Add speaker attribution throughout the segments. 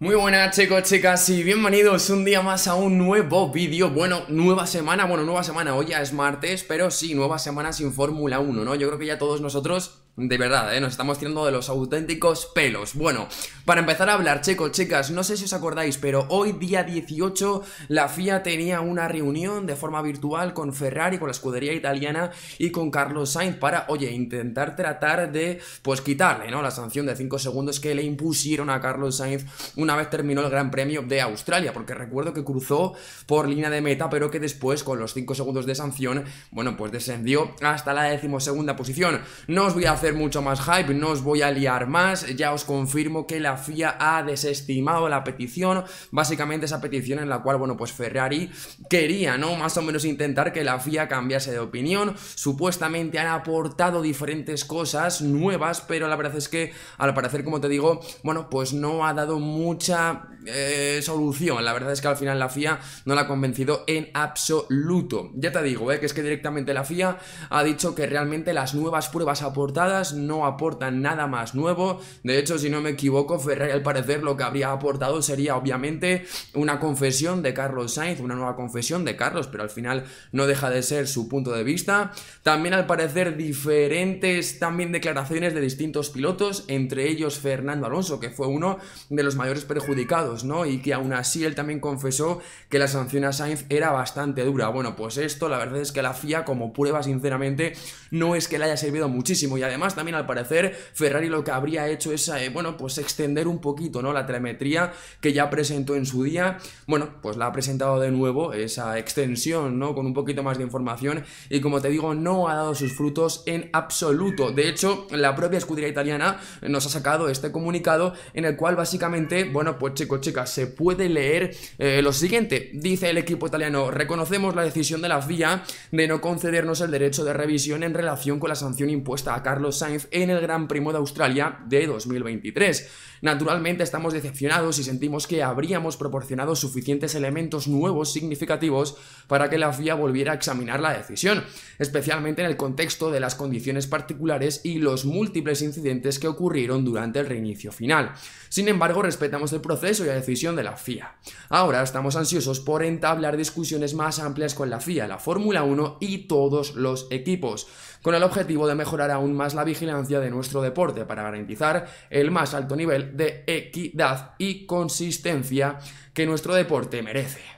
Speaker 1: Muy buenas chicos, chicas y bienvenidos un día más a un nuevo vídeo Bueno, nueva semana, bueno, nueva semana, hoy ya es martes Pero sí, nueva semana sin Fórmula 1, ¿no? Yo creo que ya todos nosotros de verdad, ¿eh? nos estamos tirando de los auténticos pelos. Bueno, para empezar a hablar, chicos, chicas, no sé si os acordáis, pero hoy día 18 la FIA tenía una reunión de forma virtual con Ferrari, con la escudería italiana y con Carlos Sainz para, oye, intentar tratar de, pues, quitarle, ¿no? La sanción de 5 segundos que le impusieron a Carlos Sainz una vez terminó el Gran Premio de Australia, porque recuerdo que cruzó por línea de meta, pero que después, con los 5 segundos de sanción, bueno, pues descendió hasta la decimosegunda posición. No os voy a hacer mucho más hype, no os voy a liar más, ya os confirmo que la FIA ha desestimado la petición, básicamente esa petición en la cual, bueno, pues Ferrari quería, ¿no? Más o menos intentar que la FIA cambiase de opinión, supuestamente han aportado diferentes cosas nuevas, pero la verdad es que, al parecer, como te digo, bueno, pues no ha dado mucha eh, solución. La verdad es que al final la FIA no la ha convencido en absoluto. Ya te digo, eh, que es que directamente la FIA ha dicho que realmente las nuevas pruebas aportadas no aportan nada más nuevo. De hecho, si no me equivoco, Ferrari al parecer lo que habría aportado sería obviamente una confesión de Carlos Sainz, una nueva confesión de Carlos, pero al final no deja de ser su punto de vista. También al parecer diferentes también declaraciones de distintos pilotos, entre ellos Fernando Alonso, que fue uno de los mayores perjudicados ¿no? Y que aún así él también confesó que la sanción a Sainz era bastante dura. Bueno, pues esto la verdad es que la FIA como prueba sinceramente no es que le haya servido muchísimo y además también al parecer Ferrari lo que habría hecho es, eh, bueno, pues extender un poquito, ¿no? La telemetría que ya presentó en su día, bueno, pues la ha presentado de nuevo, esa extensión, ¿no? Con un poquito más de información y como te digo, no ha dado sus frutos en absoluto. De hecho, la propia escudería italiana nos ha sacado este comunicado en el cual básicamente, bueno, pues chicos, se puede leer eh, lo siguiente. Dice el equipo italiano, reconocemos la decisión de la FIA de no concedernos el derecho de revisión en relación con la sanción impuesta a Carlos Sainz en el Gran Primo de Australia de 2023. Naturalmente estamos decepcionados y sentimos que habríamos proporcionado suficientes elementos nuevos significativos para que la FIA volviera a examinar la decisión, especialmente en el contexto de las condiciones particulares y los múltiples incidentes que ocurrieron durante el reinicio final. Sin embargo, respetamos el proceso y decisión de la FIA. Ahora estamos ansiosos por entablar discusiones más amplias con la FIA, la Fórmula 1 y todos los equipos, con el objetivo de mejorar aún más la vigilancia de nuestro deporte para garantizar el más alto nivel de equidad y consistencia que nuestro deporte merece.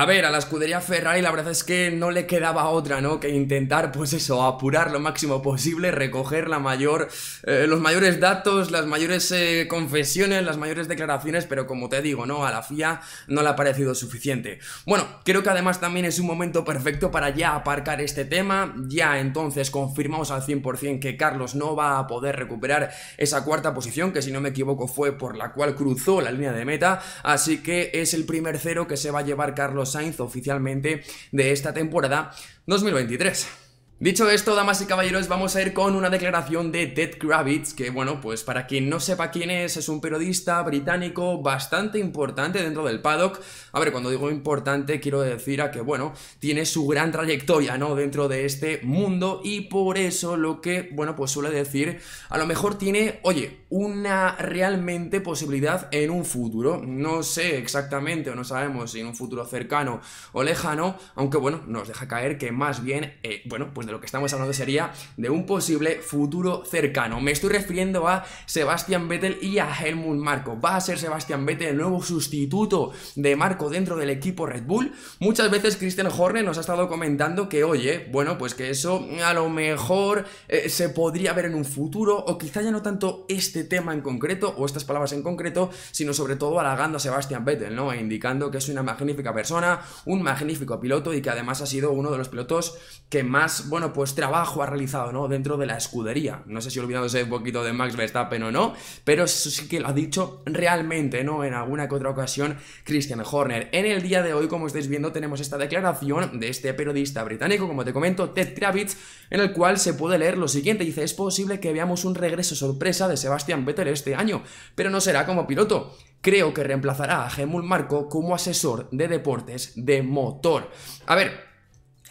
Speaker 1: A ver, a la escudería Ferrari la verdad es que no le quedaba otra, ¿no? Que intentar, pues eso, apurar lo máximo posible, recoger la mayor, eh, los mayores datos, las mayores eh, confesiones, las mayores declaraciones, pero como te digo, ¿no? A la FIA no le ha parecido suficiente. Bueno, creo que además también es un momento perfecto para ya aparcar este tema, ya entonces confirmamos al 100% que Carlos no va a poder recuperar esa cuarta posición, que si no me equivoco fue por la cual cruzó la línea de meta, así que es el primer cero que se va a llevar Carlos Sainz oficialmente de esta temporada 2023. Dicho esto, damas y caballeros, vamos a ir con una declaración de Ted Kravitz, que bueno, pues para quien no sepa quién es, es un periodista británico bastante importante dentro del paddock. A ver, cuando digo importante, quiero decir a que bueno, tiene su gran trayectoria, ¿no? Dentro de este mundo y por eso lo que, bueno, pues suele decir, a lo mejor tiene, oye, una realmente posibilidad en un futuro. No sé exactamente, o no sabemos si en un futuro cercano o lejano, aunque bueno, nos deja caer que más bien, eh, bueno, pues de lo que estamos hablando sería de un posible futuro cercano. Me estoy refiriendo a Sebastian Vettel y a Helmut Marco. ¿Va a ser Sebastian Vettel el nuevo sustituto de Marco dentro del equipo Red Bull? Muchas veces Christian Horner nos ha estado comentando que, oye, bueno, pues que eso a lo mejor eh, se podría ver en un futuro, o quizá ya no tanto este tema en concreto, o estas palabras en concreto, sino sobre todo halagando a Sebastian Vettel, ¿no? E indicando que es una magnífica persona, un magnífico piloto y que además ha sido uno de los pilotos que más, bueno, pues trabajo ha realizado, ¿no? Dentro de la escudería. No sé si olvidándose un poquito de Max Verstappen o no, pero eso sí que lo ha dicho realmente, ¿no? En alguna que otra ocasión, Christian Horner. En el día de hoy, como estáis viendo, tenemos esta declaración de este periodista británico, como te comento, Ted Kravitz, en el cual se puede leer lo siguiente. Dice, es posible que veamos un regreso sorpresa de Sebastian Vettel este año, pero no será como piloto. Creo que reemplazará a Gemul Marco como asesor de deportes de motor. A ver,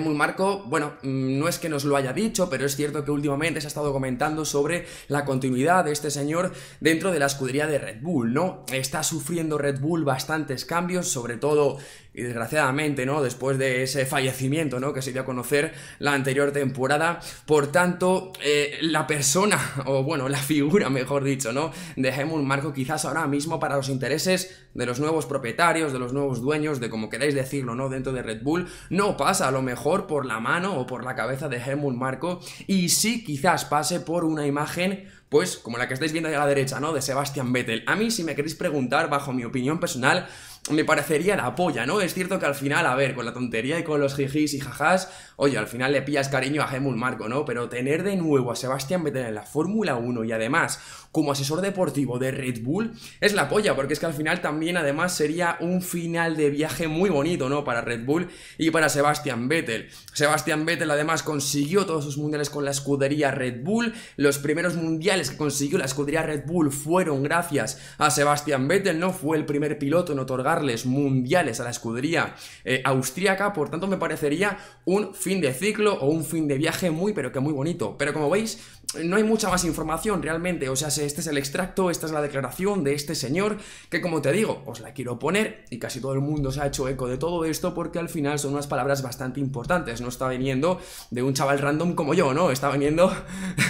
Speaker 1: muy Marco, bueno, no es que nos lo haya dicho, pero es cierto que últimamente se ha estado comentando sobre la continuidad de este señor dentro de la escudería de Red Bull, ¿no? Está sufriendo Red Bull bastantes cambios, sobre todo y desgraciadamente, ¿no? Después de ese fallecimiento, ¿no? Que se dio a conocer la anterior temporada. Por tanto, eh, la persona, o bueno, la figura, mejor dicho, ¿no? De un Marco quizás ahora mismo para los intereses de los nuevos propietarios, de los nuevos dueños, de como queráis decirlo, ¿no? Dentro de Red Bull, no pasa a lo mejor por la mano o por la cabeza de Helmut Marco y sí quizás pase por una imagen pues como la que estáis viendo ahí a la derecha, ¿no? De Sebastian Vettel. A mí, si me queréis preguntar, bajo mi opinión personal, me parecería la polla, ¿no? Es cierto que al final, a ver, con la tontería y con los jijis y jajás, oye, al final le pillas cariño a Gemul Marco, ¿no? Pero tener de nuevo a Sebastián Vettel en la Fórmula 1 y además como asesor deportivo de Red Bull es la polla, porque es que al final también además sería un final de viaje muy bonito, ¿no? Para Red Bull y para Sebastián Vettel. Sebastián Vettel además consiguió todos sus mundiales con la escudería Red Bull. Los primeros mundiales que consiguió la escudería Red Bull fueron gracias a Sebastián Vettel, ¿no? Fue el primer piloto en otorgar mundiales a la escudería eh, austriaca, por tanto me parecería un fin de ciclo o un fin de viaje muy pero que muy bonito. Pero como veis, no hay mucha más información realmente, o sea, este es el extracto, esta es la declaración de este señor, que como te digo, os la quiero poner y casi todo el mundo se ha hecho eco de todo esto porque al final son unas palabras bastante importantes, no está viniendo de un chaval random como yo, ¿no? Está viniendo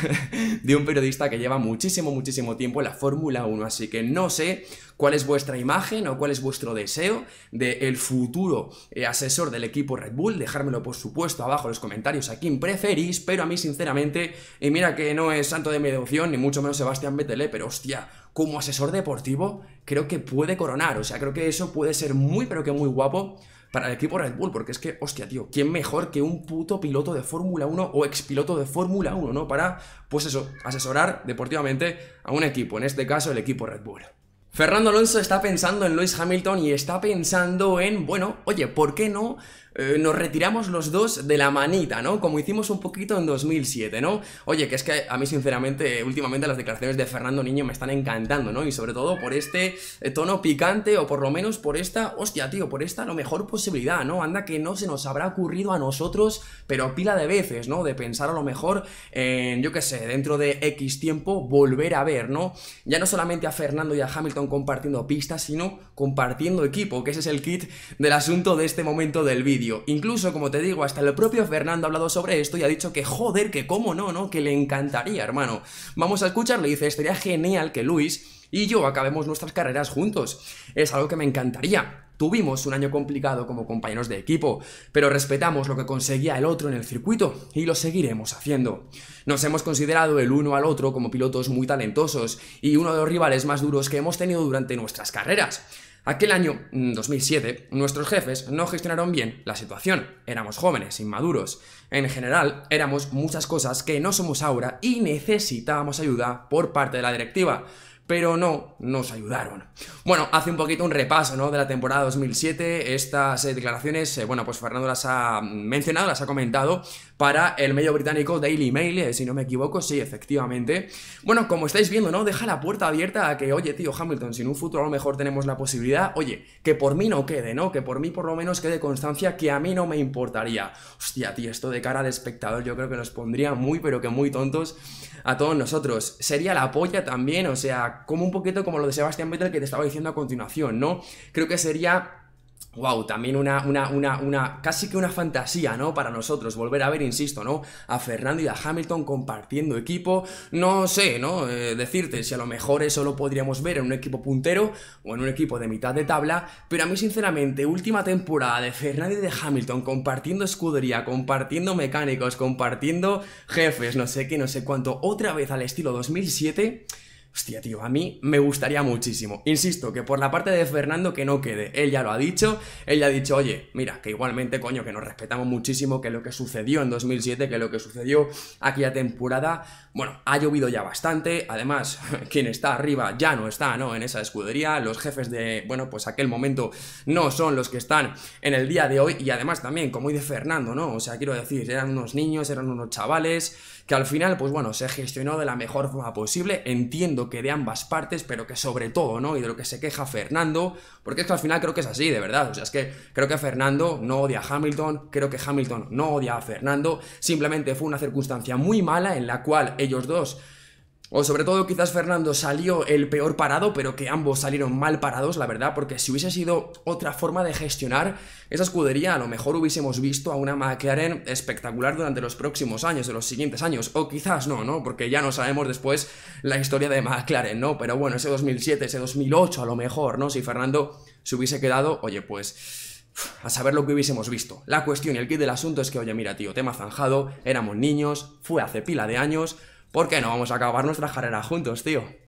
Speaker 1: de un periodista que lleva muchísimo, muchísimo tiempo en la Fórmula 1, así que no sé cuál es vuestra imagen o cuál es vuestro deseo del el futuro eh, asesor del equipo Red Bull, dejármelo por supuesto abajo en los comentarios a quien preferís, pero a mí sinceramente, y mira que no es santo de mi devoción, ni mucho menos Sebastián Vettel, pero hostia, como asesor deportivo, creo que puede coronar. O sea, creo que eso puede ser muy, pero que muy guapo para el equipo Red Bull, porque es que, hostia, tío, ¿quién mejor que un puto piloto de Fórmula 1 o expiloto de Fórmula 1, ¿no? Para, pues eso, asesorar deportivamente a un equipo, en este caso el equipo Red Bull. Fernando Alonso está pensando en Lewis Hamilton y está pensando en, bueno, oye, ¿por qué no eh, nos retiramos los dos de la manita, ¿no? Como hicimos un poquito en 2007, ¿no? Oye, que es que a mí sinceramente últimamente las declaraciones de Fernando Niño me están encantando, ¿no? Y sobre todo por este eh, tono picante o por lo menos por esta, hostia, tío, por esta lo mejor posibilidad, ¿no? Anda que no se nos habrá ocurrido a nosotros, pero pila de veces, ¿no? De pensar a lo mejor en, yo qué sé, dentro de X tiempo volver a ver, ¿no? Ya no solamente a Fernando y a Hamilton compartiendo pistas, sino compartiendo equipo, que ese es el kit del asunto de este momento del vídeo. Incluso, como te digo, hasta el propio Fernando ha hablado sobre esto y ha dicho que joder, que cómo no, ¿no? Que le encantaría, hermano. Vamos a escucharlo dice, estaría genial que Luis y yo acabemos nuestras carreras juntos. Es algo que me encantaría. Tuvimos un año complicado como compañeros de equipo, pero respetamos lo que conseguía el otro en el circuito y lo seguiremos haciendo. Nos hemos considerado el uno al otro como pilotos muy talentosos y uno de los rivales más duros que hemos tenido durante nuestras carreras. Aquel año, 2007, mm, nuestros jefes no gestionaron bien la situación. Éramos jóvenes, inmaduros. En general, éramos muchas cosas que no somos ahora y necesitábamos ayuda por parte de la directiva. Pero no nos ayudaron. Bueno, hace un poquito un repaso ¿no? de la temporada 2007. Estas declaraciones, eh, bueno, pues Fernando las ha mencionado, las ha comentado, para el medio británico Daily Mail, eh, si no me equivoco, sí, efectivamente. Bueno, como estáis viendo, ¿no? Deja la puerta abierta a que, oye, tío Hamilton, si en un futuro a lo mejor tenemos la posibilidad, oye, que por mí no quede, ¿no? Que por mí por lo menos quede constancia que a mí no me importaría. Hostia, tío, esto de cara al espectador yo creo que nos pondría muy, pero que muy tontos a todos nosotros. Sería la polla también, o sea, como un poquito como lo de Sebastián Vettel que te estaba diciendo a continuación, ¿no? Creo que sería Wow, también una, una, una, una, casi que una fantasía, ¿no? Para nosotros, volver a ver, insisto, ¿no? A Fernando y a Hamilton compartiendo equipo. No sé, ¿no? Eh, decirte si a lo mejor eso lo podríamos ver en un equipo puntero o en un equipo de mitad de tabla. Pero a mí, sinceramente, última temporada de Fernando y de Hamilton compartiendo escudería, compartiendo mecánicos, compartiendo jefes, no sé qué, no sé cuánto, otra vez al estilo 2007 Hostia, tío, a mí me gustaría muchísimo. Insisto, que por la parte de Fernando que no quede. Él ya lo ha dicho, él ya ha dicho, oye, mira, que igualmente, coño, que nos respetamos muchísimo, que lo que sucedió en 2007, que lo que sucedió aquí a temporada, bueno, ha llovido ya bastante. Además, quien está arriba ya no está, ¿no? En esa escudería, los jefes de, bueno, pues aquel momento no son los que están en el día de hoy. Y además también, como de Fernando, ¿no? O sea, quiero decir, eran unos niños, eran unos chavales, que al final, pues bueno, se gestionó de la mejor forma posible. Entiendo que de ambas partes, pero que sobre todo, ¿no? Y de lo que se queja Fernando, porque esto al final creo que es así, de verdad. O sea, es que creo que Fernando no odia a Hamilton, creo que Hamilton no odia a Fernando, simplemente fue una circunstancia muy mala en la cual ellos dos o sobre todo quizás Fernando salió el peor parado, pero que ambos salieron mal parados, la verdad, porque si hubiese sido otra forma de gestionar esa escudería, a lo mejor hubiésemos visto a una McLaren espectacular durante los próximos años, de los siguientes años, o quizás no, ¿no? Porque ya no sabemos después la historia de McLaren, ¿no? Pero bueno, ese 2007, ese 2008 a lo mejor, ¿no? Si Fernando se hubiese quedado, oye, pues a saber lo que hubiésemos visto. La cuestión y el kit del asunto es que, oye, mira, tío, tema zanjado, éramos niños, fue hace pila de años, ¿Por qué no vamos a acabar nuestra carrera juntos, tío?